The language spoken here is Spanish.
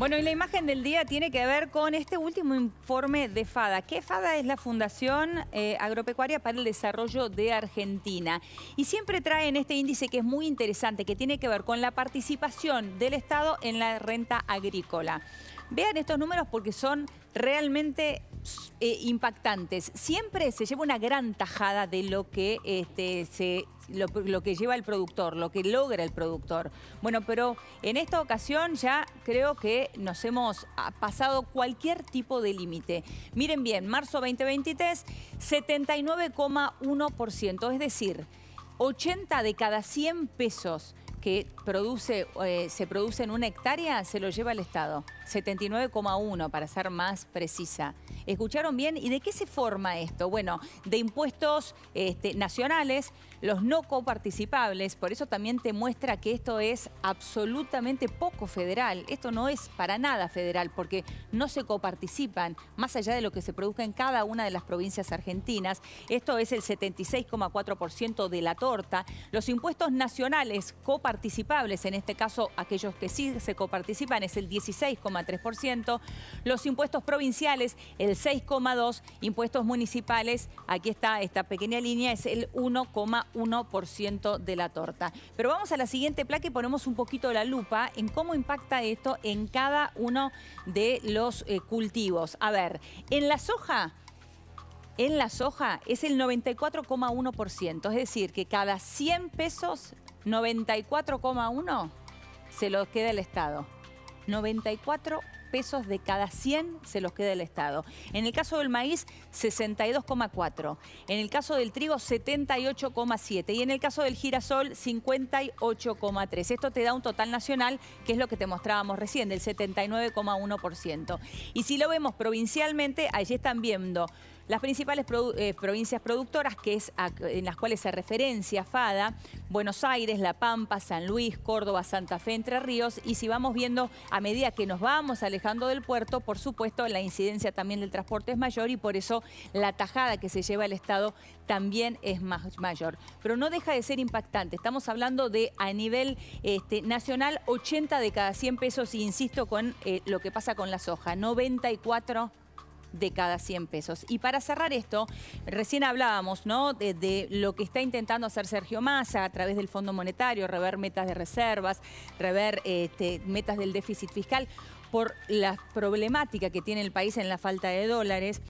Bueno, y la imagen del día tiene que ver con este último informe de FADA. ¿Qué FADA es la Fundación eh, Agropecuaria para el Desarrollo de Argentina. Y siempre traen este índice que es muy interesante, que tiene que ver con la participación del Estado en la renta agrícola. Vean estos números porque son realmente eh, impactantes. Siempre se lleva una gran tajada de lo que, este, lo, que lleva el productor, lo que logra el productor. Bueno, pero en esta ocasión ya creo que nos hemos ah, pasado cualquier tipo de límite. Miren bien, marzo 2023, 79,1%, es decir, 80 de cada 100 pesos que produce, eh, se produce en una hectárea se lo lleva el Estado. 79,1 para ser más precisa. ¿Escucharon bien? ¿Y de qué se forma esto? Bueno, de impuestos este, nacionales, los no coparticipables, por eso también te muestra que esto es absolutamente poco federal. Esto no es para nada federal porque no se coparticipan, más allá de lo que se produzca en cada una de las provincias argentinas. Esto es el 76,4% de la torta. Los impuestos nacionales coparticipables en este caso aquellos que sí se coparticipan, es el 16,3%, los impuestos provinciales el 6,2%, impuestos municipales, aquí está esta pequeña línea, es el 1,1% de la torta. Pero vamos a la siguiente placa y ponemos un poquito la lupa en cómo impacta esto en cada uno de los eh, cultivos. A ver, en la soja en la soja es el 94,1%, es decir, que cada 100 pesos 94,1 se los queda el Estado. 94 pesos de cada 100 se los queda el Estado. En el caso del maíz, 62,4. En el caso del trigo, 78,7. Y en el caso del girasol, 58,3. Esto te da un total nacional, que es lo que te mostrábamos recién, del 79,1%. Y si lo vemos provincialmente, allí están viendo las principales eh, provincias productoras, que es en las cuales se referencia FADA, Buenos Aires, La Pampa, San Luis, Córdoba, Santa Fe, Entre Ríos. Y si vamos viendo, a medida que nos vamos alejando del puerto, por supuesto, la incidencia también del transporte es mayor y por eso la tajada que se lleva el Estado también es más, mayor. Pero no deja de ser impactante. Estamos hablando de, a nivel este, nacional, 80 de cada 100 pesos, insisto, con eh, lo que pasa con la soja. 94 de cada 100 pesos. Y para cerrar esto, recién hablábamos ¿no? de, lo que está intentando hacer Sergio Massa a través del Fondo Monetario, rever metas de reservas, rever este, metas del déficit fiscal por la problemática que tiene el país en la falta de dólares.